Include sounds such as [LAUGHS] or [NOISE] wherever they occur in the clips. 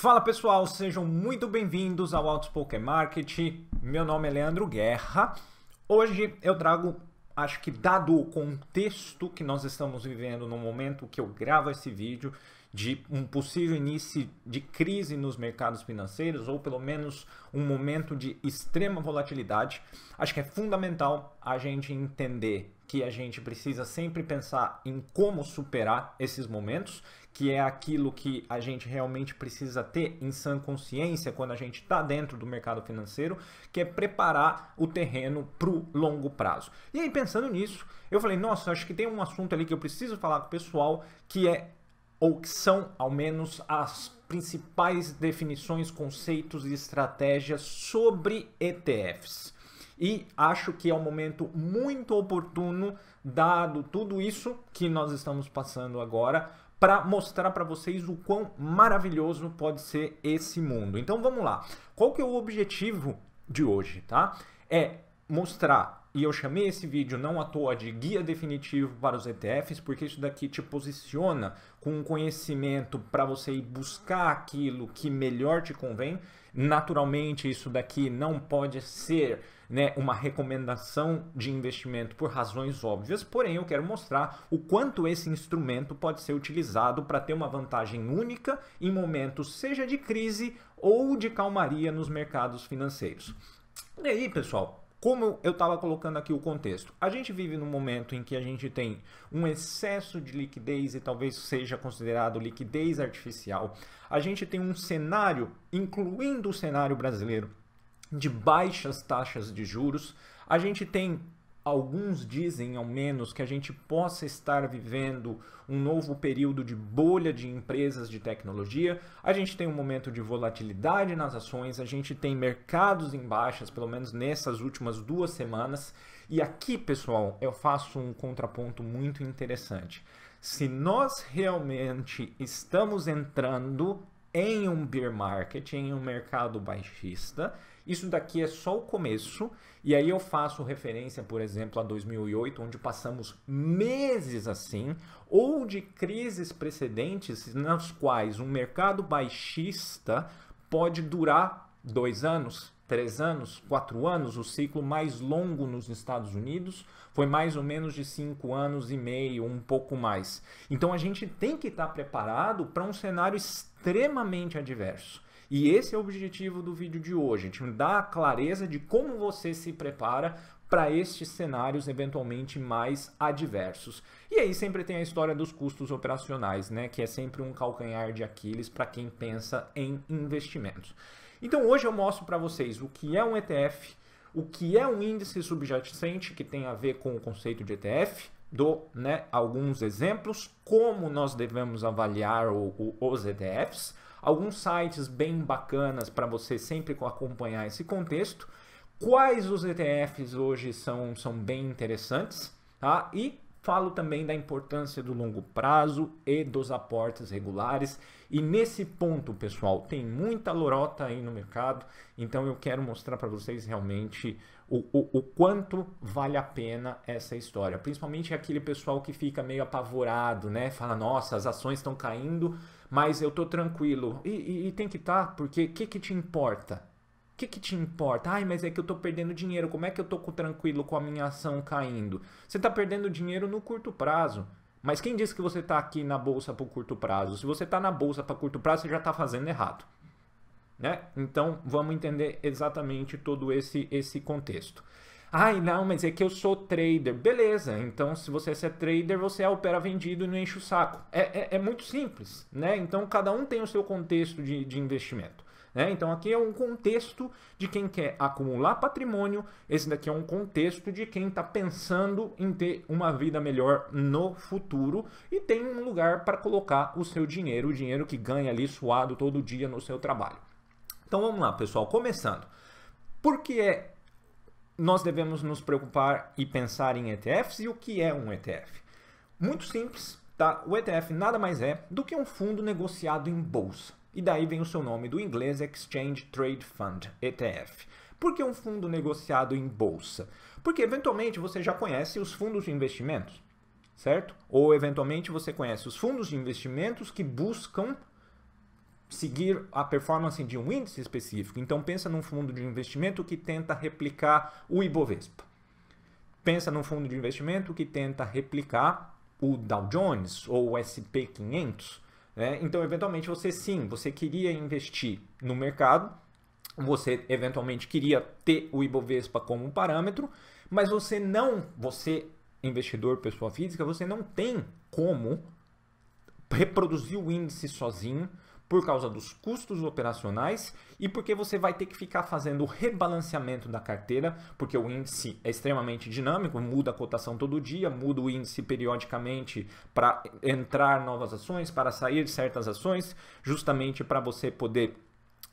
Fala pessoal, sejam muito bem-vindos ao Poker Market. Meu nome é Leandro Guerra. Hoje eu trago, acho que dado o contexto que nós estamos vivendo no momento que eu gravo esse vídeo, de um possível início de crise nos mercados financeiros ou pelo menos um momento de extrema volatilidade, acho que é fundamental a gente entender que a gente precisa sempre pensar em como superar esses momentos que é aquilo que a gente realmente precisa ter em sã consciência quando a gente está dentro do mercado financeiro, que é preparar o terreno para o longo prazo. E aí, pensando nisso, eu falei, nossa, acho que tem um assunto ali que eu preciso falar com o pessoal, que é, ou que são, ao menos, as principais definições, conceitos e estratégias sobre ETFs. E acho que é um momento muito oportuno, dado tudo isso que nós estamos passando agora, para mostrar para vocês o quão maravilhoso pode ser esse mundo. Então vamos lá. Qual que é o objetivo de hoje, tá? É mostrar e eu chamei esse vídeo não à toa de guia definitivo para os ETFs, porque isso daqui te posiciona com um conhecimento para você ir buscar aquilo que melhor te convém. Naturalmente, isso daqui não pode ser né, uma recomendação de investimento por razões óbvias, porém eu quero mostrar o quanto esse instrumento pode ser utilizado para ter uma vantagem única em momentos seja de crise ou de calmaria nos mercados financeiros. E aí, pessoal, como eu estava colocando aqui o contexto, a gente vive num momento em que a gente tem um excesso de liquidez e talvez seja considerado liquidez artificial. A gente tem um cenário, incluindo o cenário brasileiro, de baixas taxas de juros. A gente tem, alguns dizem ao menos, que a gente possa estar vivendo um novo período de bolha de empresas de tecnologia. A gente tem um momento de volatilidade nas ações, a gente tem mercados em baixas, pelo menos nessas últimas duas semanas. E aqui, pessoal, eu faço um contraponto muito interessante. Se nós realmente estamos entrando em um bear market, em um mercado baixista, isso daqui é só o começo, e aí eu faço referência, por exemplo, a 2008, onde passamos meses assim, ou de crises precedentes nas quais um mercado baixista pode durar dois anos, três anos, quatro anos, o ciclo mais longo nos Estados Unidos foi mais ou menos de cinco anos e meio, um pouco mais. Então a gente tem que estar preparado para um cenário extremamente adverso. E esse é o objetivo do vídeo de hoje, te dar clareza de como você se prepara para estes cenários eventualmente mais adversos. E aí sempre tem a história dos custos operacionais, né, que é sempre um calcanhar de Aquiles para quem pensa em investimentos. Então hoje eu mostro para vocês o que é um ETF, o que é um índice subjacente que tem a ver com o conceito de ETF, dou né, alguns exemplos, como nós devemos avaliar o, o, os ETFs, alguns sites bem bacanas para você sempre acompanhar esse contexto. Quais os ETFs hoje são, são bem interessantes? Tá? E Falo também da importância do longo prazo e dos aportes regulares. E nesse ponto, pessoal, tem muita lorota aí no mercado, então eu quero mostrar para vocês realmente o, o, o, quanto vale a pena essa história. Principalmente aquele pessoal que fica meio apavorado, né? Fala, nossa, as ações estão caindo, mas eu tô tranquilo. E, e, e tem que estar, tá, porque o que, que te importa? que, que te importa? Ai, mas é que eu tô perdendo dinheiro. Como é que eu tô tranquilo com a minha ação caindo? Você tá perdendo dinheiro no curto prazo. Mas quem disse que você tá aqui na bolsa para curto prazo? Se você tá na bolsa para curto prazo, você já tá fazendo errado. Né? Então, vamos entender exatamente todo esse esse contexto. Ai, não, mas é que eu sou trader. Beleza, então se você é trader, você é opera vendido e não enche o saco. É, é, é muito simples, né? Então cada um tem o seu contexto de, de investimento. Né? Então aqui é um contexto de quem quer acumular patrimônio, esse daqui é um contexto de quem está pensando em ter uma vida melhor no futuro e tem um lugar para colocar o seu dinheiro, o dinheiro que ganha ali suado todo dia no seu trabalho. Então vamos lá, pessoal, começando. Por que é nós devemos nos preocupar e pensar em ETFs e o que é um ETF? Muito simples, tá? O ETF nada mais é do que um fundo negociado em bolsa. E daí vem o seu nome do inglês Exchange Trade Fund, ETF. Por que um fundo negociado em bolsa? Porque eventualmente você já conhece os fundos de investimentos, certo? Ou eventualmente você conhece os fundos de investimentos que buscam seguir a performance de um índice específico. Então pensa num fundo de investimento que tenta replicar o Ibovespa. Pensa num fundo de investimento que tenta replicar o Dow Jones ou o SP500 né? Então, eventualmente, você sim, você queria investir no mercado, você eventualmente queria ter o Ibovespa como parâmetro, mas você não, você investidor, pessoa física, você não tem como reproduzir o índice sozinho, por causa dos custos operacionais e porque você vai ter que ficar fazendo o rebalanceamento da carteira, porque o índice é extremamente dinâmico, muda a cotação todo dia, muda o índice periodicamente para entrar novas ações, para sair certas ações, justamente para você poder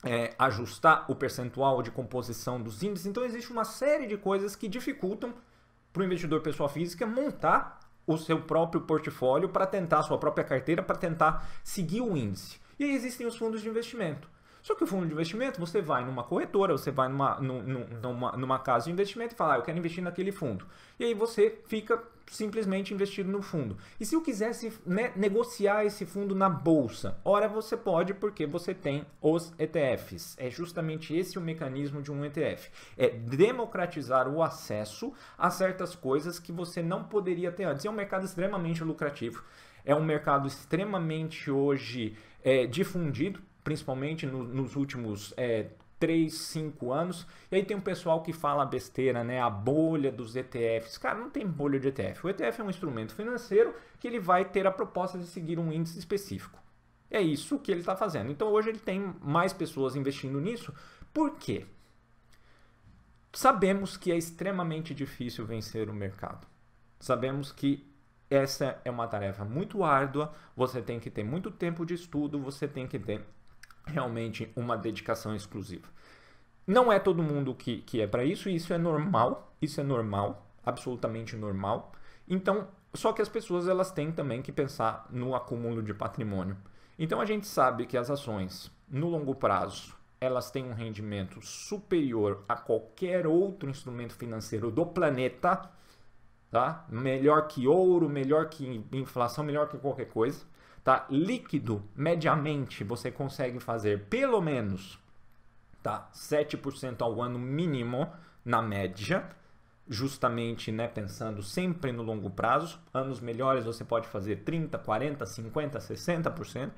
é, ajustar o percentual de composição dos índices. Então, existe uma série de coisas que dificultam para o investidor pessoa física é montar o seu próprio portfólio para tentar, sua própria carteira, para tentar seguir o índice. E aí existem os fundos de investimento. Só que o fundo de investimento, você vai numa corretora, você vai numa, numa, numa casa de investimento e fala, ah, eu quero investir naquele fundo. E aí você fica simplesmente investido no fundo. E se eu quisesse né, negociar esse fundo na bolsa? Ora, você pode porque você tem os ETFs. É justamente esse o mecanismo de um ETF. É democratizar o acesso a certas coisas que você não poderia ter antes. É um mercado extremamente lucrativo. É um mercado extremamente hoje é, difundido, principalmente no, nos últimos é, 3, 5 anos. E aí tem um pessoal que fala besteira, né? A bolha dos ETFs. Cara, não tem bolha de ETF. O ETF é um instrumento financeiro que ele vai ter a proposta de seguir um índice específico. É isso que ele está fazendo. Então hoje ele tem mais pessoas investindo nisso. Por quê? Sabemos que é extremamente difícil vencer o mercado. Sabemos que essa é uma tarefa muito árdua, você tem que ter muito tempo de estudo, você tem que ter realmente uma dedicação exclusiva. Não é todo mundo que, que é para isso, e isso é normal, isso é normal, absolutamente normal. Então, só que as pessoas elas têm também que pensar no acúmulo de patrimônio. Então a gente sabe que as ações no longo prazo elas têm um rendimento superior a qualquer outro instrumento financeiro do planeta tá? Melhor que ouro, melhor que inflação, melhor que qualquer coisa, tá? Líquido, mediamente, você consegue fazer pelo menos, tá? 7% ao ano mínimo na média, justamente, né, pensando sempre no longo prazo. Anos melhores você pode fazer 30, 40, 50, 60%.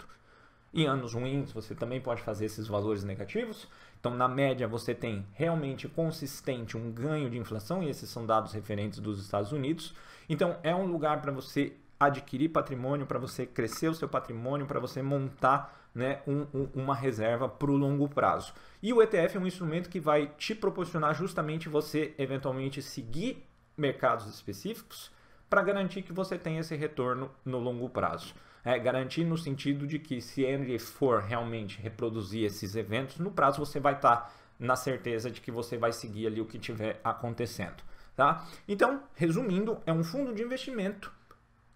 E anos ruins você também pode fazer esses valores negativos. Então, na média, você tem realmente consistente um ganho de inflação, e esses são dados referentes dos Estados Unidos. Então, é um lugar para você adquirir patrimônio, para você crescer o seu patrimônio, para você montar né, um, um, uma reserva para o longo prazo. E o ETF é um instrumento que vai te proporcionar justamente você eventualmente seguir mercados específicos para garantir que você tenha esse retorno no longo prazo. É, garantir no sentido de que se ele for realmente reproduzir esses eventos, no prazo você vai estar tá na certeza de que você vai seguir ali o que estiver acontecendo. Tá? Então, resumindo, é um fundo de investimento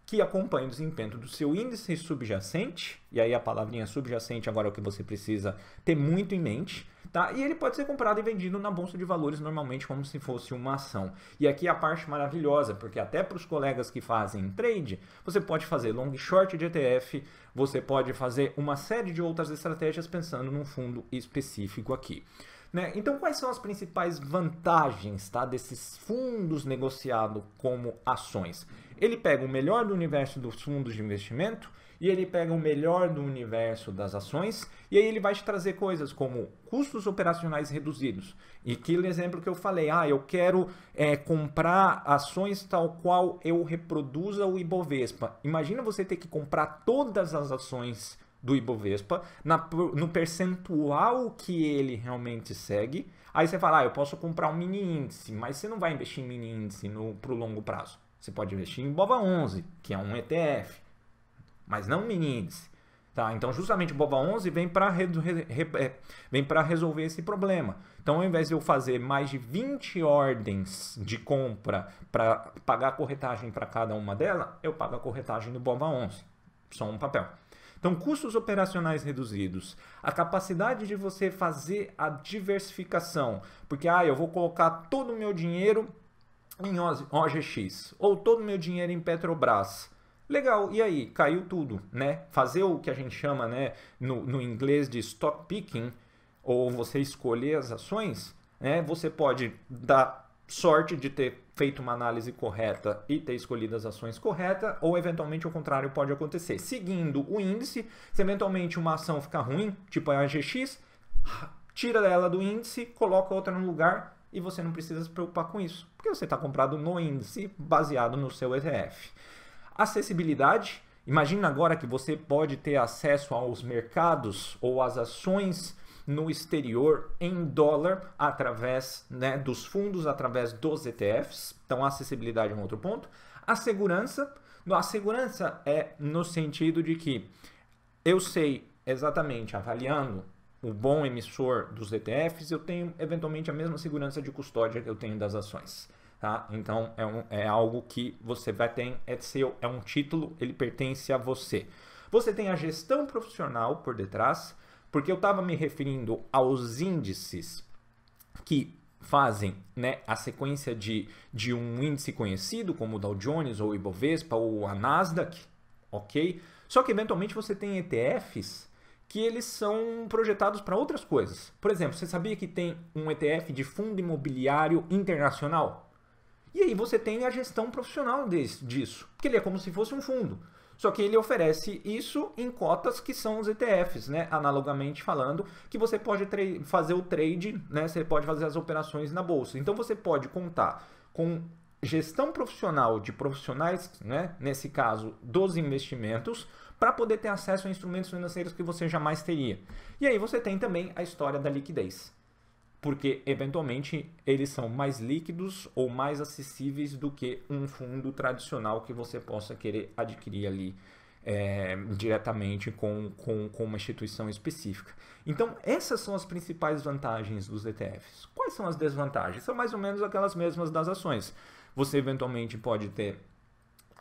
que acompanha o desempenho do seu índice subjacente, e aí a palavrinha subjacente agora é o que você precisa ter muito em mente, Tá? E ele pode ser comprado e vendido na bolsa de valores normalmente como se fosse uma ação. E aqui é a parte maravilhosa, porque até para os colegas que fazem trade, você pode fazer long short de ETF, você pode fazer uma série de outras estratégias pensando num fundo específico aqui. Né? Então, quais são as principais vantagens tá, desses fundos negociados como ações? Ele pega o melhor do universo dos fundos de investimento, e ele pega o melhor do universo das ações e aí ele vai te trazer coisas como custos operacionais reduzidos. E aquele exemplo que eu falei, ah, eu quero é, comprar ações tal qual eu reproduza o Ibovespa. Imagina você ter que comprar todas as ações do Ibovespa na, no percentual que ele realmente segue. Aí você fala, ah, eu posso comprar um mini índice, mas você não vai investir em mini índice para o longo prazo. Você pode investir em Bova 11, que é um ETF mas não um mini índice. Tá? Então, justamente o BOVA 11 vem para re, é, resolver esse problema. Então, ao invés de eu fazer mais de 20 ordens de compra para pagar a corretagem para cada uma delas, eu pago a corretagem do BOVA 11, só um papel. Então, custos operacionais reduzidos, a capacidade de você fazer a diversificação, porque ah, eu vou colocar todo o meu dinheiro em OGX ou todo o meu dinheiro em Petrobras Legal, e aí? Caiu tudo, né? Fazer o que a gente chama né, no, no inglês de stock picking, ou você escolher as ações, né? Você pode dar sorte de ter feito uma análise correta e ter escolhido as ações corretas, ou eventualmente o contrário pode acontecer. Seguindo o índice, se eventualmente uma ação ficar ruim, tipo a AGX, tira ela do índice, coloca outra no lugar e você não precisa se preocupar com isso, porque você está comprado no índice baseado no seu ETF. Acessibilidade. Imagina agora que você pode ter acesso aos mercados ou às ações no exterior em dólar através né, dos fundos, através dos ETFs. Então, a acessibilidade é um outro ponto. A segurança. A segurança é no sentido de que eu sei exatamente, avaliando o bom emissor dos ETFs, eu tenho eventualmente a mesma segurança de custódia que eu tenho das ações. Tá? Então é, um, é algo que você vai ter, é seu, é um título, ele pertence a você. Você tem a gestão profissional por detrás, porque eu estava me referindo aos índices que fazem né, a sequência de, de um índice conhecido, como o Dow Jones, ou o Ibovespa, ou a Nasdaq, ok? Só que eventualmente você tem ETFs que eles são projetados para outras coisas. Por exemplo, você sabia que tem um ETF de fundo imobiliário internacional? E aí você tem a gestão profissional desse, disso, que ele é como se fosse um fundo. Só que ele oferece isso em cotas que são os ETFs, né? Analogamente falando, que você pode fazer o trade, né? Você pode fazer as operações na bolsa. Então você pode contar com gestão profissional de profissionais, né? Nesse caso, dos investimentos, para poder ter acesso a instrumentos financeiros que você jamais teria. E aí você tem também a história da liquidez porque eventualmente eles são mais líquidos ou mais acessíveis do que um fundo tradicional que você possa querer adquirir ali é, diretamente com, com, com, uma instituição específica. Então, essas são as principais vantagens dos ETFs. Quais são as desvantagens? São mais ou menos aquelas mesmas das ações. Você eventualmente pode ter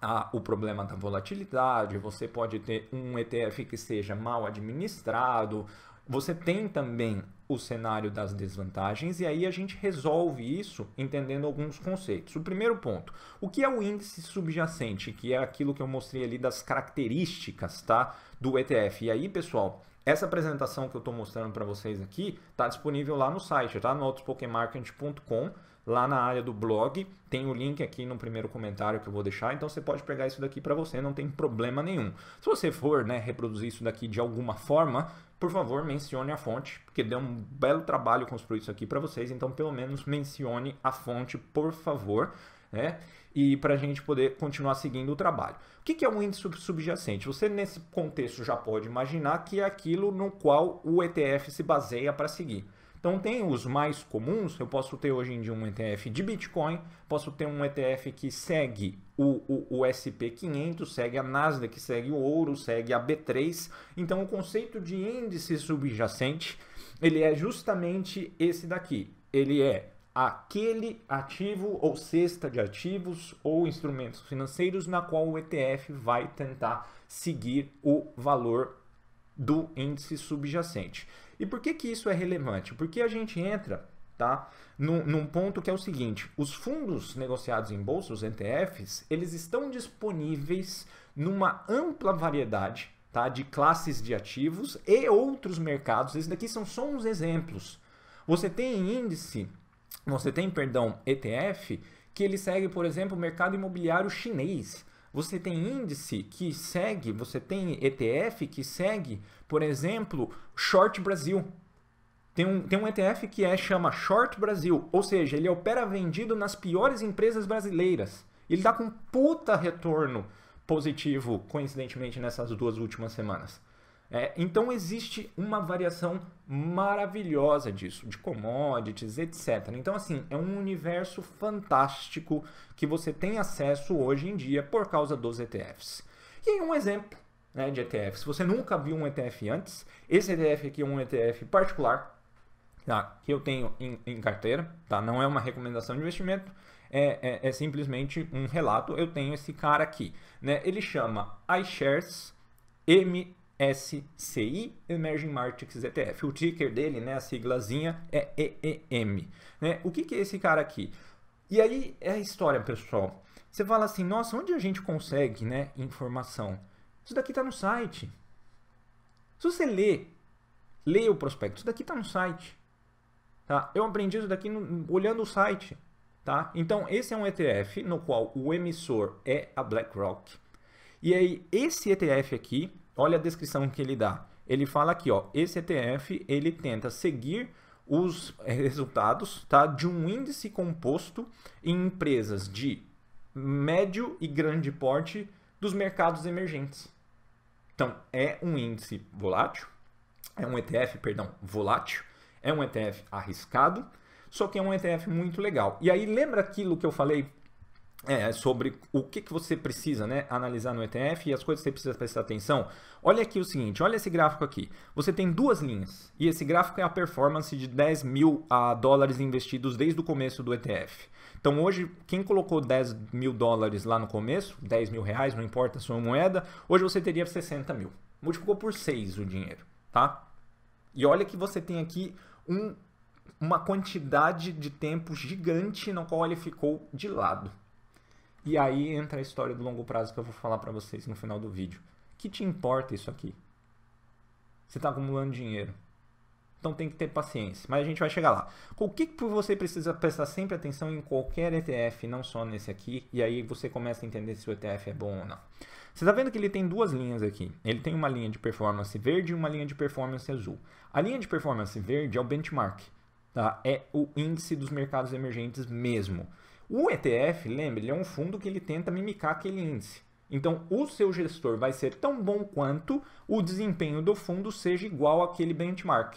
a, o problema da volatilidade, você pode ter um ETF que seja mal administrado, você tem também o cenário das desvantagens e aí a gente resolve isso entendendo alguns conceitos. O primeiro ponto, o que é o índice subjacente, que é aquilo que eu mostrei ali das características, tá, do ETF. E aí, pessoal, essa apresentação que eu estou mostrando para vocês aqui está disponível lá no site, tá? No autospokenmarket.com, lá na área do blog. Tem o link aqui no primeiro comentário que eu vou deixar, então você pode pegar isso daqui para você, não tem problema nenhum. Se você for né, reproduzir isso daqui de alguma forma, por favor, mencione a fonte, porque deu um belo trabalho construir isso aqui para vocês, então pelo menos mencione a fonte, por favor, né? E para a gente poder continuar seguindo o trabalho. O que é um índice subjacente? Você, nesse contexto, já pode imaginar que é aquilo no qual o ETF se baseia para seguir. Então tem os mais comuns, eu posso ter hoje em dia um ETF de Bitcoin, posso ter um ETF que segue o, o, o SP500, segue a Nasdaq, segue o ouro, segue a B3. Então, o conceito de índice subjacente, ele é justamente esse daqui. Ele é aquele ativo ou cesta de ativos ou instrumentos financeiros na qual o ETF vai tentar seguir o valor do índice subjacente. E por que, que isso é relevante? Porque a gente entra tá? Num, num, ponto que é o seguinte: os fundos negociados em bolsa, os ETFs, eles estão disponíveis numa ampla variedade tá? de classes de ativos e outros mercados. Esses daqui são só uns exemplos. Você tem índice, você tem, perdão, ETF, que ele segue, por exemplo, o mercado imobiliário chinês. Você tem índice que segue, você tem ETF que segue, por exemplo, Short Brasil. Tem um, tem um ETF que é chama Short Brasil, ou seja, ele opera vendido nas piores empresas brasileiras. Ele dá com puta retorno positivo, coincidentemente, nessas duas últimas semanas. É, então existe uma variação maravilhosa disso, de commodities, etc. Então, assim, é um universo fantástico que você tem acesso hoje em dia por causa dos ETFs. E um exemplo né, de ETF. Se você nunca viu um ETF antes, esse ETF aqui é um ETF particular, tá? que eu tenho em, em, carteira, tá? não é uma recomendação de investimento, é, é, é, simplesmente um relato. Eu tenho esse cara aqui. Né? Ele chama iShares MSCI Emerging Markets ETF. O ticker dele, né, a siglazinha, é EEM. Né? O que, que é esse cara aqui? E aí é a história, pessoal. Você fala assim, nossa, onde a gente consegue né, informação? Isso daqui está no site. Se você lê, lê o prospecto, isso daqui está no site. Tá? Eu aprendi isso daqui no, olhando o site. Tá? Então, esse é um ETF no qual o emissor é a BlackRock. E aí, esse ETF aqui, olha a descrição que ele dá. Ele fala aqui, ó, esse ETF ele tenta seguir os eh, resultados tá, de um índice composto em empresas de médio e grande porte dos mercados emergentes. Então, é um índice volátil, é um ETF, perdão, volátil, é um ETF arriscado, só que é um ETF muito legal. E aí lembra aquilo que eu falei é, sobre o que, que você precisa né, analisar no ETF e as coisas que você precisa prestar atenção. Olha aqui o seguinte, olha esse gráfico aqui. Você tem duas linhas e esse gráfico é a performance de 10 mil a, ah, dólares investidos desde o começo do ETF. Então hoje, quem colocou 10 mil dólares lá no começo, 10 mil reais, não importa é a sua moeda, hoje você teria 60 mil. Multiplicou por 6 o dinheiro, tá? E olha que você tem aqui um, uma quantidade de tempo gigante no qual ele ficou de lado. E aí entra a história do longo prazo que eu vou falar para vocês no final do vídeo. Que te importa isso aqui? Você está acumulando dinheiro. Então tem que ter paciência, mas a gente vai chegar lá. O que você precisa prestar sempre atenção em qualquer ETF, não só nesse aqui, e aí você começa a entender se o ETF é bom ou não. Você está vendo que ele tem duas linhas aqui. Ele tem uma linha de performance verde e uma linha de performance azul. A linha de performance verde é o benchmark, tá? é o índice dos mercados emergentes mesmo. O ETF, lembre, é um fundo que ele tenta mimicar aquele índice. Então, o seu gestor vai ser tão bom quanto o desempenho do fundo seja igual àquele benchmark.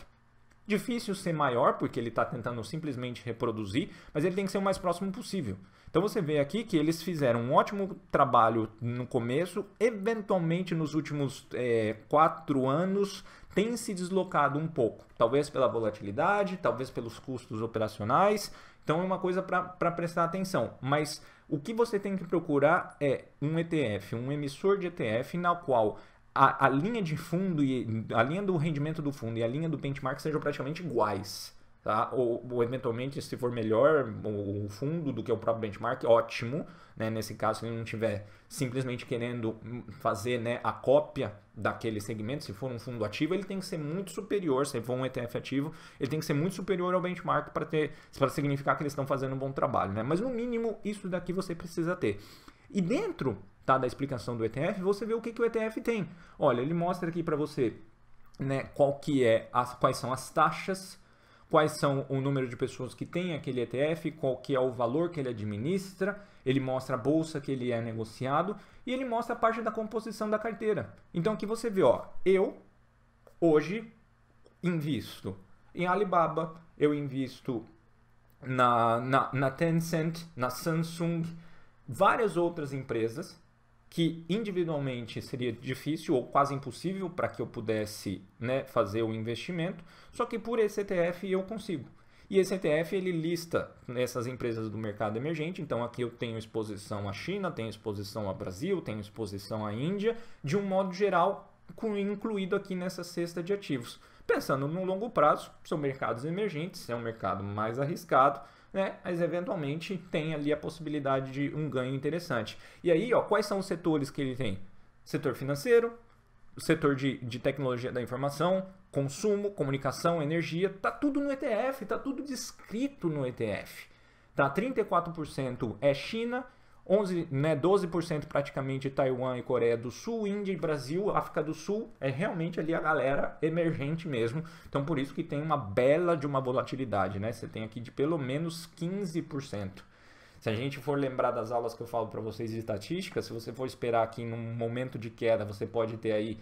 Difícil ser maior, porque ele está tentando simplesmente reproduzir, mas ele tem que ser o mais próximo possível. Então você vê aqui que eles fizeram um ótimo trabalho no começo, eventualmente nos últimos é, quatro anos tem se deslocado um pouco, talvez pela volatilidade, talvez pelos custos operacionais. Então é uma coisa para prestar atenção. Mas o que você tem que procurar é um ETF, um emissor de ETF na qual a, a linha de fundo e a linha do rendimento do fundo e a linha do benchmark sejam praticamente iguais. Tá? Ou, ou, eventualmente, se for melhor o fundo do que o próprio benchmark, ótimo. Né? Nesse caso, se ele não estiver simplesmente querendo fazer né, a cópia daquele segmento, se for um fundo ativo, ele tem que ser muito superior. Se for um ETF ativo, ele tem que ser muito superior ao benchmark para ter para significar que eles estão fazendo um bom trabalho. Né? Mas, no mínimo, isso daqui você precisa ter. E dentro tá, da explicação do ETF, você vê o que, que o ETF tem. Olha, ele mostra aqui para você né, qual que é as, quais são as taxas, quais são o número de pessoas que tem aquele ETF, qual que é o valor que ele administra, ele mostra a bolsa que ele é negociado e ele mostra a parte da composição da carteira. Então aqui você vê, ó, eu hoje invisto em Alibaba, eu invisto na, na, na Tencent, na Samsung, várias outras empresas que individualmente seria difícil ou quase impossível para que eu pudesse né, fazer o investimento, só que por esse ETF eu consigo. E esse ETF ele lista essas empresas do mercado emergente, então aqui eu tenho exposição à China, tenho exposição ao Brasil, tenho exposição à Índia, de um modo geral incluído aqui nessa cesta de ativos. Pensando no longo prazo, são mercados emergentes, é um mercado mais arriscado, né? Mas eventualmente tem ali a possibilidade de um ganho interessante. E aí, ó, quais são os setores que ele tem? Setor financeiro, setor de, de tecnologia da informação, consumo, comunicação, energia, tá tudo no ETF, tá tudo descrito no ETF. Tá? 34% é China, 11, né, 12% praticamente Taiwan e Coreia do Sul, Índia e Brasil, África do Sul, é realmente ali a galera emergente mesmo. Então por isso que tem uma bela de uma volatilidade, né? Você tem aqui de pelo menos 15%. Se a gente for lembrar das aulas que eu falo para vocês de estatística, se você for esperar aqui num momento de queda, você pode ter aí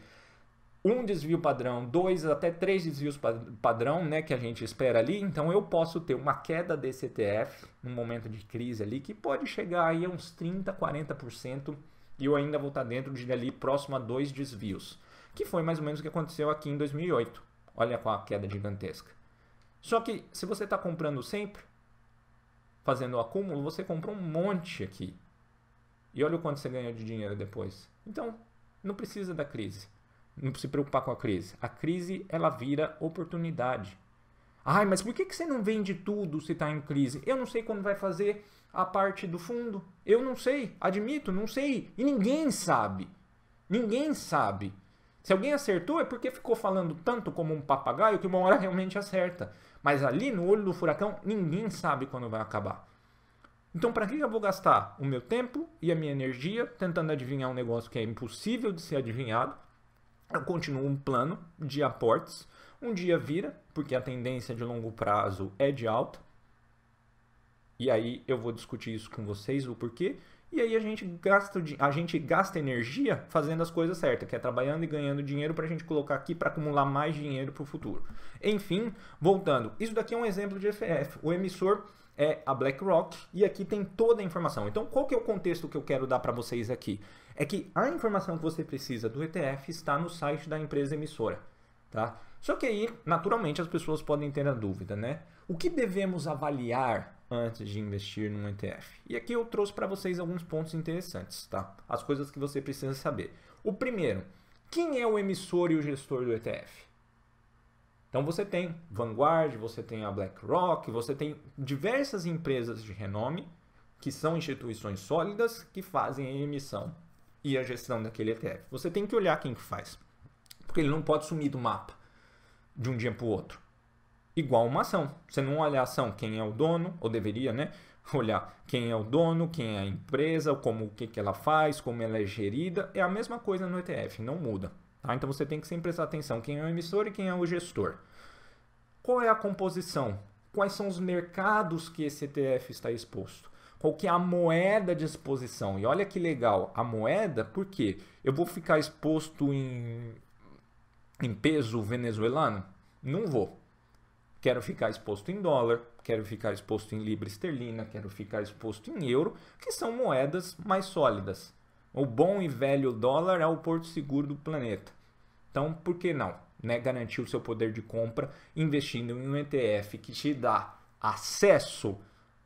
um desvio padrão, dois até três desvios padrão, né, que a gente espera ali, então eu posso ter uma queda desse ETF num momento de crise ali que pode chegar aí a uns 30, 40% e eu ainda vou estar dentro de ali próximo a dois desvios, que foi mais ou menos o que aconteceu aqui em 2008. Olha qual a queda gigantesca. Só que se você está comprando sempre, fazendo o acúmulo, você compra um monte aqui. E olha o quanto você ganhou de dinheiro depois. Então, não precisa da crise. Não se preocupar com a crise. A crise, ela vira oportunidade. Ai, mas por que, que você não vende tudo se está em crise? Eu não sei quando vai fazer a parte do fundo. Eu não sei, admito, não sei. E ninguém sabe. Ninguém sabe. Se alguém acertou é porque ficou falando tanto como um papagaio que uma hora [LAUGHS] realmente acerta. Mas ali no olho do furacão, ninguém sabe quando vai acabar. Então, para que eu vou gastar o meu tempo e a minha energia tentando adivinhar um negócio que é impossível de ser adivinhado, eu continuo um plano de aportes. Um dia vira, porque a tendência de longo prazo é de alta. E aí eu vou discutir isso com vocês, o porquê. E aí a gente gasta, a gente gasta energia fazendo as coisas certas, que é trabalhando e ganhando dinheiro para a gente colocar aqui para acumular mais dinheiro para o futuro. Enfim, voltando, isso daqui é um exemplo de FF. O emissor é a BlackRock e aqui tem toda a informação. Então, qual que é o contexto que eu quero dar para vocês aqui? É que a informação que você precisa do ETF está no site da empresa emissora, tá? Só que aí, naturalmente, as pessoas podem ter a dúvida, né? O que devemos avaliar antes de investir num ETF? E aqui eu trouxe para vocês alguns pontos interessantes, tá? As coisas que você precisa saber. O primeiro, quem é o emissor e o gestor do ETF? Então você tem Vanguard, você tem a BlackRock, você tem diversas empresas de renome que são instituições sólidas que fazem a emissão e a gestão daquele ETF. Você tem que olhar quem que faz, porque ele não pode sumir do mapa de um dia para o outro. Igual uma ação. Você não olha a ação, quem é o dono, ou deveria, né? [LAUGHS] Olhar quem é o dono, quem é a empresa, como o que, que ela faz, como ela é gerida. É a mesma coisa no ETF, não muda. Tá? Então você tem que sempre prestar atenção quem é o emissor e quem é o gestor. Qual é a composição? Quais são os mercados que esse ETF está exposto? Qual que é a moeda de exposição? E olha que legal, a moeda, por quê? Eu vou ficar exposto em, em peso venezuelano? Não vou. Quero ficar exposto em dólar, quero ficar exposto em libra esterlina, quero ficar exposto em euro, que são moedas mais sólidas. O bom e velho dólar é o porto seguro do planeta. Então, por que não né, garantir o seu poder de compra investindo em um ETF que te dá acesso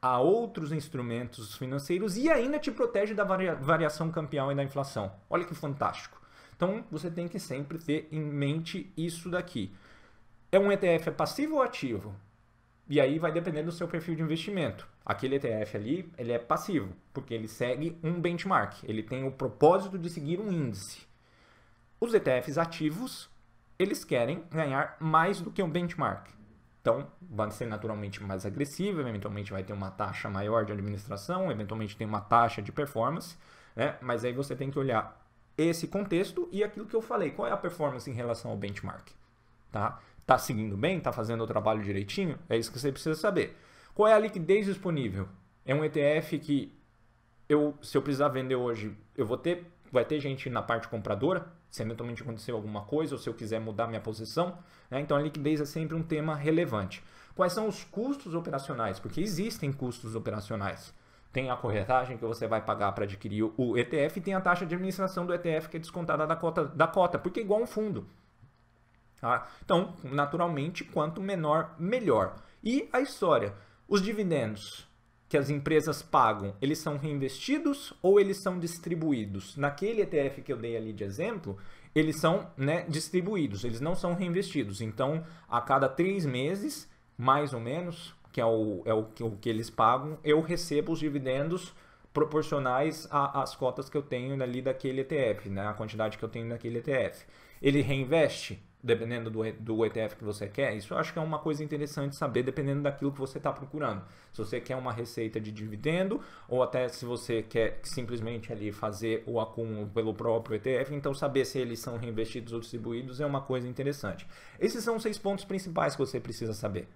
a outros instrumentos financeiros e ainda te protege da variação campeão e da inflação? Olha que fantástico. Então, você tem que sempre ter em mente isso daqui. É um ETF passivo ou ativo? E aí vai depender do seu perfil de investimento. Aquele ETF ali, ele é passivo, porque ele segue um benchmark, ele tem o propósito de seguir um índice. Os ETFs ativos, eles querem ganhar mais do que um benchmark. Então, vai ser naturalmente mais agressivo, eventualmente vai ter uma taxa maior de administração, eventualmente tem uma taxa de performance, né? Mas aí você tem que olhar esse contexto e aquilo que eu falei, qual é a performance em relação ao benchmark, tá? Está seguindo bem? Está fazendo o trabalho direitinho? É isso que você precisa saber. Qual é a liquidez disponível? É um ETF que eu, se eu precisar vender hoje, eu vou ter, vai ter gente na parte compradora, se eventualmente acontecer alguma coisa ou se eu quiser mudar minha posição. Né? Então a liquidez é sempre um tema relevante. Quais são os custos operacionais? Porque existem custos operacionais. Tem a corretagem que você vai pagar para adquirir o ETF e tem a taxa de administração do ETF que é descontada da cota, da cota porque é igual um fundo. Tá? Então, naturalmente, quanto menor, melhor. E a história, os dividendos que as empresas pagam, eles são reinvestidos ou eles são distribuídos? Naquele ETF que eu dei ali de exemplo, eles são né, distribuídos, eles não são reinvestidos. Então, a cada três meses, mais ou menos, que é o, é o, que, o que eles pagam, eu recebo os dividendos proporcionais às cotas que eu tenho ali daquele ETF, né? a quantidade que eu tenho daquele ETF. Ele reinveste? dependendo do, do ETF que você quer. Isso eu acho que é uma coisa interessante saber, dependendo daquilo que você está procurando. Se você quer uma receita de dividendo, ou até se você quer simplesmente ali fazer o acúmulo pelo próprio ETF, então saber se eles são reinvestidos ou distribuídos é uma coisa interessante. Esses são os seis pontos principais que você precisa saber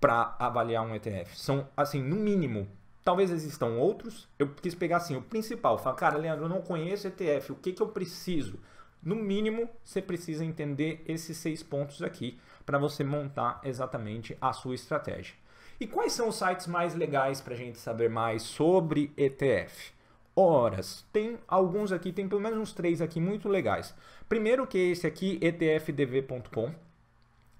para avaliar um ETF. São, assim, no mínimo, Talvez existam outros. Eu quis pegar assim, o principal. Falar, cara, Leandro, eu não conheço ETF. O que, que eu preciso? No mínimo, você precisa entender esses seis pontos aqui para você montar exatamente a sua estratégia. E quais são os sites mais legais para a gente saber mais sobre ETF? Horas. Tem alguns aqui, tem pelo menos uns três aqui muito legais. Primeiro que é esse aqui, etfdv.com,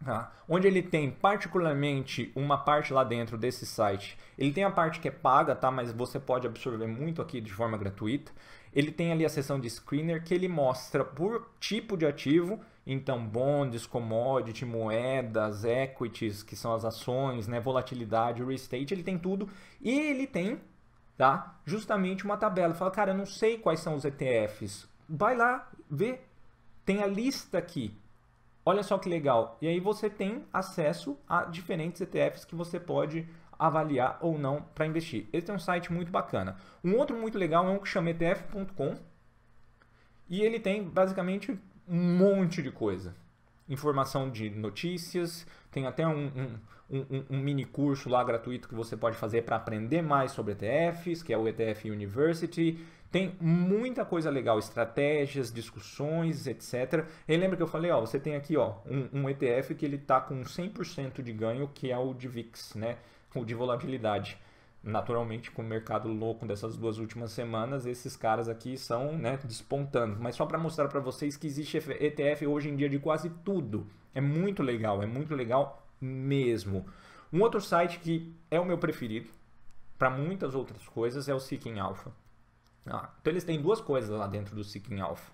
tá? onde ele tem particularmente uma parte lá dentro desse site. Ele tem a parte que é paga, tá? mas você pode absorver muito aqui de forma gratuita ele tem ali a seção de screener que ele mostra por tipo de ativo, então bonds, commodity, moedas, equities, que são as ações, né, volatilidade, real estate, ele tem tudo e ele tem, tá, justamente uma tabela. Fala, cara, eu não sei quais são os ETFs. Vai lá, vê, tem a lista aqui. Olha só que legal. E aí você tem acesso a diferentes ETFs que você pode avaliar ou não para investir. Ele tem um site muito bacana. Um outro muito legal é um que chama ETF.com e ele tem basicamente um monte de coisa. Informação de notícias, tem até um, um um, um, mini curso lá gratuito que você pode fazer para aprender mais sobre ETFs, que é o ETF University. Tem muita coisa legal, estratégias, discussões, etc. E lembra que eu falei, ó, você tem aqui ó, um, um ETF que ele está com 100% de ganho, que é o de VIX, né? ou de volatilidade. Naturalmente, com o mercado louco dessas duas últimas semanas, esses caras aqui são né, despontando. Mas só para mostrar para vocês que existe ETF hoje em dia de quase tudo. É muito legal, é muito legal mesmo. Um outro site que é o meu preferido para muitas outras coisas é o Seeking Alpha. Ah, então eles têm duas coisas lá dentro do Seeking Alpha.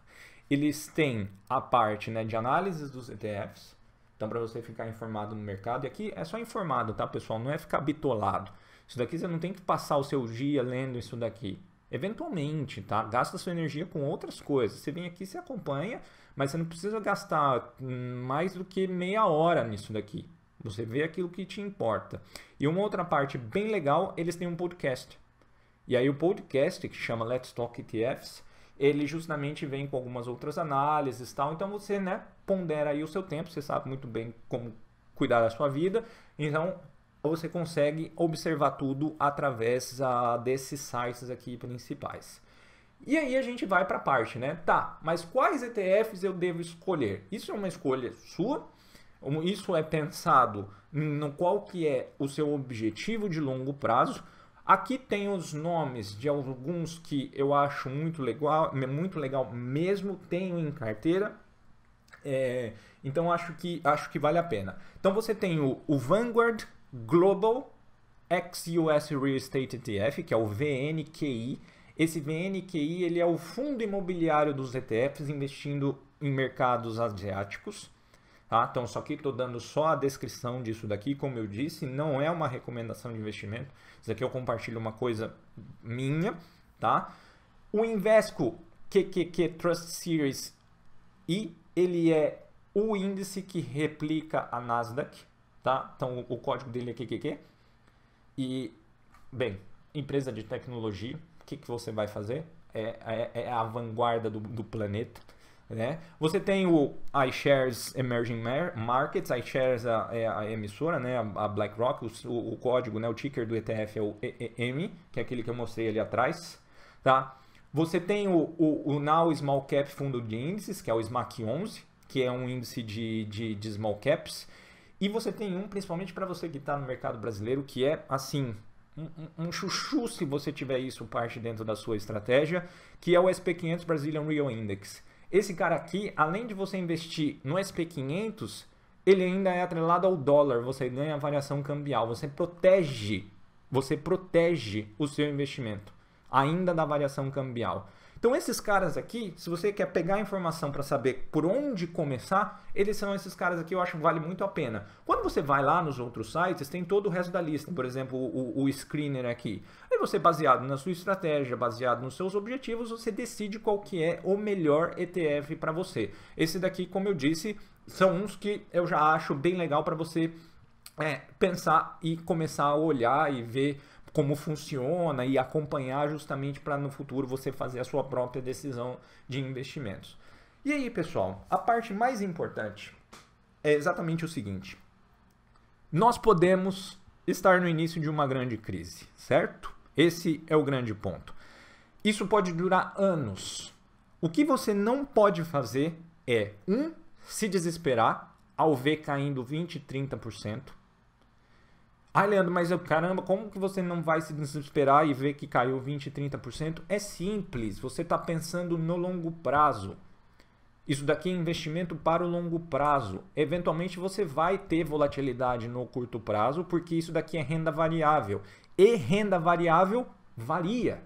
Eles têm a parte né, de análise dos ETFs, então, para você ficar informado no mercado, e aqui é só informado, tá, pessoal? Não é ficar bitolado. Isso daqui você não tem que passar o seu dia lendo isso daqui. Eventualmente, tá? Gasta sua energia com outras coisas. Você vem aqui, você acompanha, mas você não precisa gastar mais do que meia hora nisso daqui. Você vê aquilo que te importa. E uma outra parte bem legal, eles têm um podcast. E aí o podcast, que chama Let's Talk ETFs, ele justamente vem com algumas outras análises e tal. Então você, né, pondera aí o seu tempo, você sabe muito bem como cuidar da sua vida, então você consegue observar tudo através ah, desses sites aqui principais. E aí a gente vai para a parte, né? Tá, mas quais ETFs eu devo escolher? Isso é uma escolha sua? Isso é pensado no qual que é o seu objetivo de longo prazo? Aqui tem os nomes de alguns que eu acho muito legal, muito legal mesmo, tenho em carteira. É, então acho que, acho que vale a pena. Então você tem o, o Vanguard Global XUS Real Estate ETF, que é o VNQI. Esse VNQI ele é o fundo imobiliário dos ETFs investindo em mercados asiáticos. Tá? Então, só que estou dando só a descrição disso daqui, como eu disse, não é uma recomendação de investimento. Isso aqui eu compartilho uma coisa minha. Tá? O Invesco QQQ Trust Series e ele é o índice que replica a Nasdaq, tá? Então o, código dele é QQQ. E, bem, empresa de tecnologia, o que, que você vai fazer? É, é, é a vanguarda do, do planeta. Né? Você tem o iShares Emerging Markets, iShares é, é a, emissora, né? a, BlackRock, o, o, código, né? o ticker do ETF é o EEM, que é aquele que eu mostrei ali atrás. Tá? Você tem o, o, o Now Small Cap Fundo de Índices, que é o SMAC 11, que é um índice de, de, de small caps. E você tem um, principalmente para você que está no mercado brasileiro, que é assim, um, um, um, chuchu se você tiver isso parte dentro da sua estratégia, que é o SP500 Brazilian Real Index. Esse cara aqui, além de você investir no SP500, ele ainda é atrelado ao dólar, você ganha variação cambial, você protege, você protege o seu investimento ainda da variação cambial. Então esses caras aqui, se você quer pegar informação para saber por onde começar, eles são esses caras aqui, eu acho que vale muito a pena. Quando você vai lá nos outros sites, tem todo o resto da lista, por exemplo, o, o screener aqui. Aí você, baseado na sua estratégia, baseado nos seus objetivos, você decide qual que é o melhor ETF para você. Esse daqui, como eu disse, são uns que eu já acho bem legal para você é, pensar e começar a olhar e ver como funciona e acompanhar justamente para no futuro você fazer a sua própria decisão de investimentos. E aí, pessoal, a parte mais importante é exatamente o seguinte: nós podemos estar no início de uma grande crise, certo? Esse é o grande ponto. Isso pode durar anos. O que você não pode fazer é um se desesperar ao ver caindo 20, 30%, Ai, Leandro, mas eu, caramba, como que você não vai se desesperar e ver que caiu 20%, 30%? É simples, você está pensando no longo prazo. Isso daqui é investimento para o longo prazo. Eventualmente você vai ter volatilidade no curto prazo, porque isso daqui é renda variável. E renda variável varia.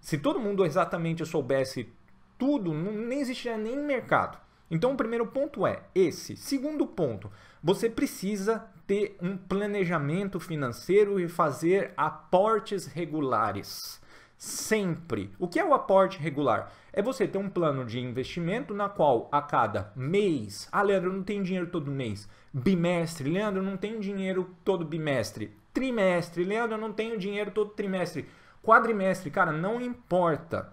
Se todo mundo exatamente soubesse tudo, não, nem existiria nem mercado. Então, o primeiro ponto é esse. Segundo ponto, você precisa ter um planejamento financeiro e fazer aportes regulares. Sempre. O que é o aporte regular? É você ter um plano de investimento na qual a cada mês, ah, Leandro, não tem dinheiro todo mês. Bimestre, Leandro, não tem dinheiro todo bimestre. Trimestre, Leandro, eu não tenho dinheiro todo trimestre. Quadrimestre, cara, não importa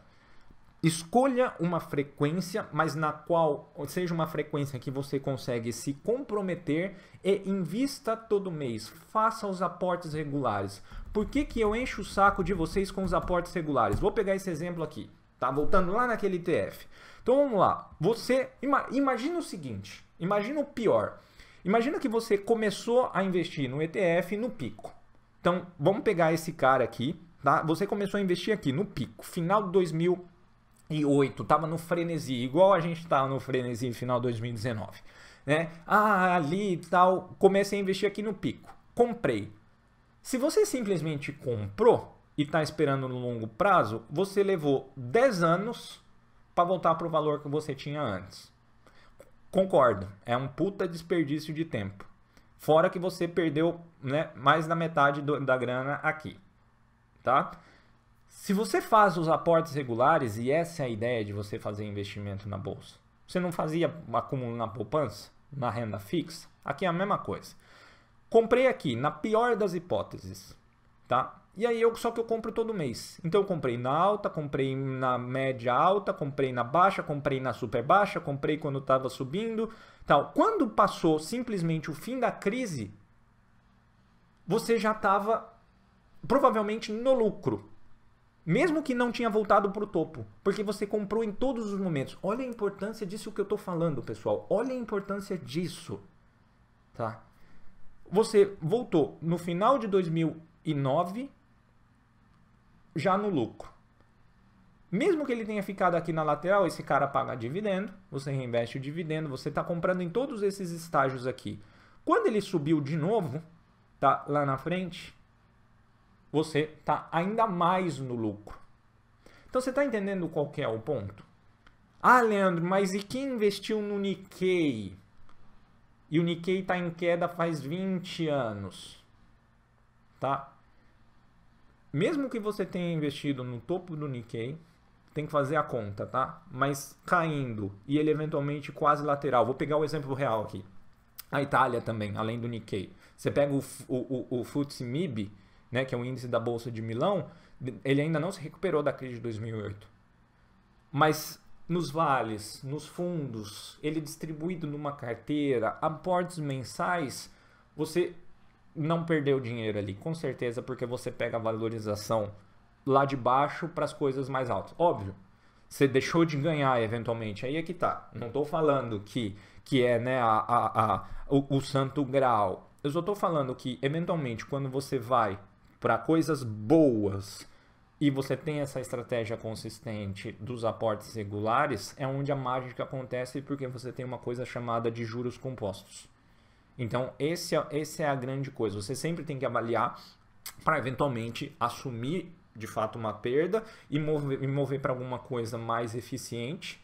Escolha uma frequência, mas na qual seja uma frequência que você consegue se comprometer e invista todo mês. Faça os aportes regulares. Por que, que eu encho o saco de vocês com os aportes regulares? Vou pegar esse exemplo aqui, tá? Voltando lá naquele ETF. Então vamos lá. Você imagina o seguinte, imagina o pior. Imagina que você começou a investir no ETF no pico. Então, vamos pegar esse cara aqui, tá? Você começou a investir aqui no pico, final de 2000 e 8, tava no frenesi, igual a gente tava no frenesi final 2019, né? Ah, ali e tal, comecei a investir aqui no pico. Comprei. Se você simplesmente comprou e tá esperando no longo prazo, você levou 10 anos para voltar para o valor que você tinha antes. Concordo, é um puta desperdício de tempo. Fora que você perdeu né, mais da metade do, da grana aqui, tá? Se você faz os aportes regulares, e essa é a ideia de você fazer investimento na bolsa, você não fazia acúmulo na poupança, na renda fixa? Aqui é a mesma coisa. Comprei aqui, na pior das hipóteses, tá? E aí eu só que eu compro todo mês. Então eu comprei na alta, comprei na média alta, comprei na baixa, comprei na super baixa, comprei quando estava subindo, tal. Quando passou simplesmente o fim da crise, você já estava provavelmente no lucro. Mesmo que não tinha voltado para o topo, porque você comprou em todos os momentos. Olha a importância disso que eu estou falando, pessoal. Olha a importância disso. Tá? Você voltou no final de 2009 já no lucro. Mesmo que ele tenha ficado aqui na lateral, esse cara paga dividendo, você reinveste o dividendo, você está comprando em todos esses estágios aqui. Quando ele subiu de novo, tá lá na frente, você está ainda mais no lucro. Então você está entendendo qual é o ponto? Ah, Leandro, mas e quem investiu no Nikkei? E o Nikkei está em queda faz 20 anos. Tá? Mesmo que você tenha investido no topo do Nikkei, tem que fazer a conta, tá? Mas caindo e ele eventualmente quase lateral. Vou pegar o exemplo real aqui. A Itália também, além do Nikkei. Você pega o, o, o, o FTSE MIB, né, que é o um índice da Bolsa de Milão, ele ainda não se recuperou da crise de 2008. Mas nos vales, nos fundos, ele é distribuído numa carteira, aportes mensais, você não perdeu dinheiro ali, com certeza, porque você pega a valorização lá de baixo para as coisas mais altas. Óbvio, você deixou de ganhar eventualmente, aí é que tá. Não estou falando que, que é né, a, a, a o, o santo grau. Eu só estou falando que, eventualmente, quando você vai para coisas boas e você tem essa estratégia consistente dos aportes regulares, é onde a mágica acontece porque você tem uma coisa chamada de juros compostos. Então, esse é, esse é a grande coisa. Você sempre tem que avaliar para eventualmente assumir de fato uma perda e mover, mover para alguma coisa mais eficiente,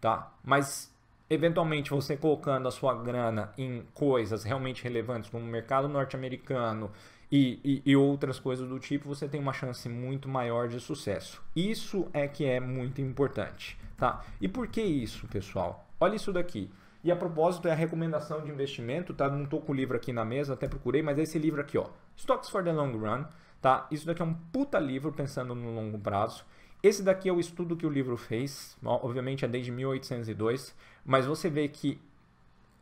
tá? Mas eventualmente você colocando a sua grana em coisas realmente relevantes como o mercado norte-americano e, e, e, outras coisas do tipo, você tem uma chance muito maior de sucesso. Isso é que é muito importante, tá? E por que isso, pessoal? Olha isso daqui. E a propósito é a recomendação de investimento, tá? Não tô com o livro aqui na mesa, até procurei, mas é esse livro aqui, ó. Stocks for the Long Run, tá? Isso daqui é um puta livro pensando no longo prazo. Esse daqui é o estudo que o livro fez, obviamente é desde 1802, mas você vê que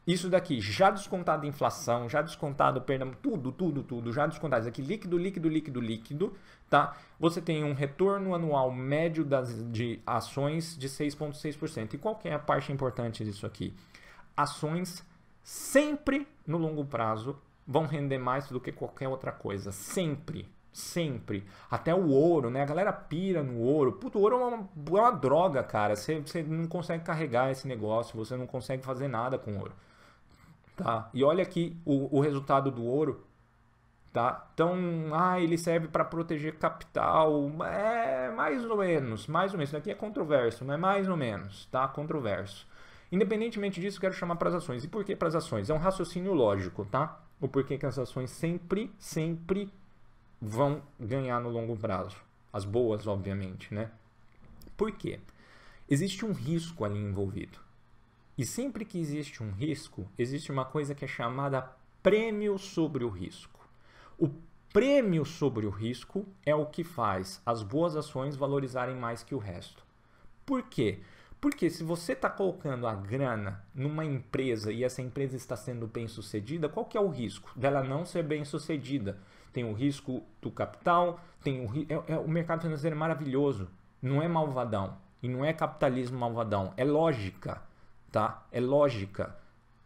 isso daqui, já descontado inflação, já descontado perda, tudo, tudo, tudo, já descontado isso aqui, líquido, líquido, líquido, líquido, tá? Você tem um retorno anual médio das, de ações de 6,6%. E qual é a parte importante disso aqui? Ações sempre no longo prazo vão render mais do que qualquer outra coisa, sempre, sempre. Até o ouro, né? A galera pira no ouro. Puto, o ouro é uma, é uma droga, cara. você não consegue carregar esse negócio, você não consegue fazer nada com ouro. Tá? E olha aqui o, o resultado do ouro. Tá? Então, ah, ele serve para proteger capital. É mais ou menos, mais ou menos. Isso daqui é controverso, mas mais ou menos, tá? Controverso. Independentemente disso, quero chamar para as ações. E por que para as ações? É um raciocínio lógico, tá? O porquê que as ações sempre, sempre vão ganhar no longo prazo. As boas, obviamente, né? Por quê? Existe um risco ali envolvido. E sempre que existe um risco, existe uma coisa que é chamada prêmio sobre o risco. O prêmio sobre o risco é o que faz as boas ações valorizarem mais que o resto. Por quê? Porque se você está colocando a grana numa empresa e essa empresa está sendo bem sucedida, qual que é o risco dela não ser bem sucedida? Tem o risco do capital, tem o, é, é, o mercado financeiro é maravilhoso, não é malvadão e não é capitalismo malvadão, é lógica tá? É lógica.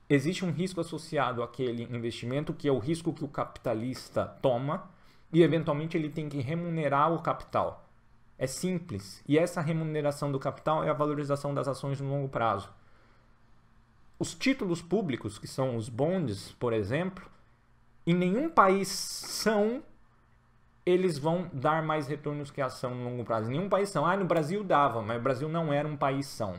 Existe um risco associado àquele investimento, que é o risco que o capitalista toma e eventualmente ele tem que remunerar o capital. É simples. E essa remuneração do capital é a valorização das ações no longo prazo. Os títulos públicos, que são os bonds, por exemplo, em nenhum país são eles vão dar mais retornos que a ação no longo prazo. Em nenhum país são. Ah, no Brasil dava, mas o Brasil não era um país são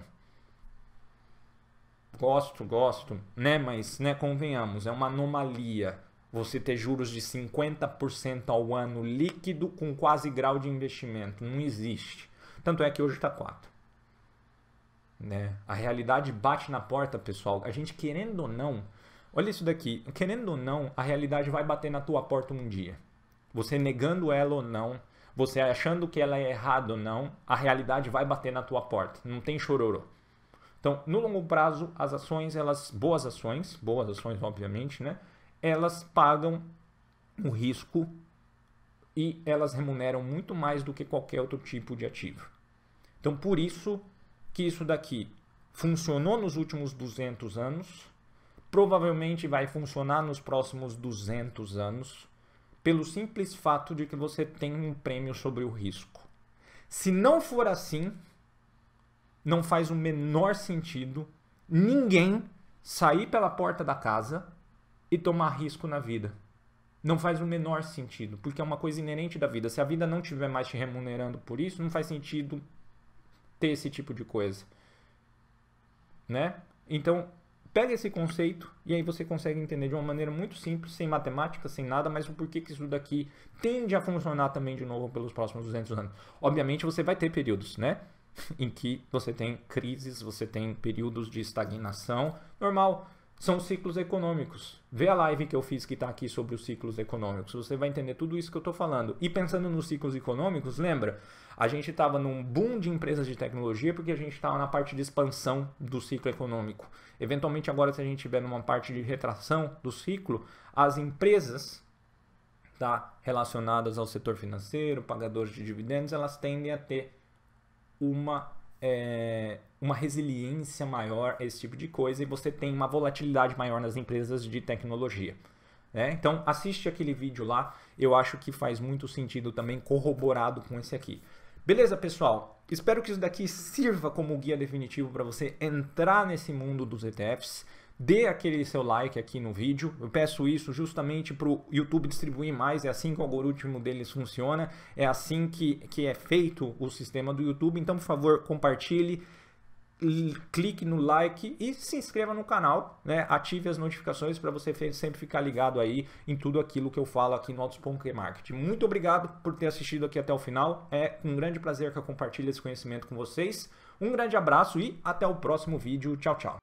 gosto, gosto, né? Mas, né, convenhamos, é uma anomalia você ter juros de 50% ao ano líquido com quase grau de investimento. Não existe. Tanto é que hoje está 4. Né? A realidade bate na porta, pessoal. A gente querendo ou não, olha isso daqui, querendo ou não, a realidade vai bater na tua porta um dia. Você negando ela ou não, você achando que ela é errada ou não, a realidade vai bater na tua porta. Não tem chororô. Então, no longo prazo, as ações, elas boas ações, boas ações, obviamente, né? Elas pagam o risco e elas remuneram muito mais do que qualquer outro tipo de ativo. Então, por isso que isso daqui funcionou nos últimos 200 anos, provavelmente vai funcionar nos próximos 200 anos, pelo simples fato de que você tem um prêmio sobre o risco. Se não for assim, não faz o menor sentido ninguém sair pela porta da casa e tomar risco na vida. Não faz o menor sentido, porque é uma coisa inerente da vida. Se a vida não estiver mais te remunerando por isso, não faz sentido ter esse tipo de coisa. Né? Então, pega esse conceito e aí você consegue entender de uma maneira muito simples, sem matemática, sem nada, mas o porquê que isso daqui tende a funcionar também de novo pelos próximos 200 anos. Obviamente você vai ter períodos, né? em que você tem crises, você tem períodos de estagnação. Normal, são ciclos econômicos. Vê a live que eu fiz que está aqui sobre os ciclos econômicos. Você vai entender tudo isso que eu estou falando. E pensando nos ciclos econômicos, lembra? A gente estava num boom de empresas de tecnologia porque a gente estava na parte de expansão do ciclo econômico. Eventualmente, agora, se a gente estiver numa parte de retração do ciclo, as empresas tá, relacionadas ao setor financeiro, pagadores de dividendos, elas tendem a ter uma, é, uma resiliência maior a esse tipo de coisa e você tem uma volatilidade maior nas empresas de tecnologia. Né? Então, assiste aquele vídeo lá, eu acho que faz muito sentido também, corroborado com esse aqui. Beleza, pessoal? Espero que isso daqui sirva como guia definitivo para você entrar nesse mundo dos ETFs. Dê aquele seu like aqui no vídeo. Eu peço isso justamente para o YouTube distribuir mais. É assim que o algoritmo deles funciona. É assim que, que é feito o sistema do YouTube. Então, por favor, compartilhe clique no like e se inscreva no canal, né? ative as notificações para você sempre ficar ligado aí em tudo aquilo que eu falo aqui no Autos Marketing. Muito obrigado por ter assistido aqui até o final. É um grande prazer que eu compartilho esse conhecimento com vocês. Um grande abraço e até o próximo vídeo. Tchau, tchau.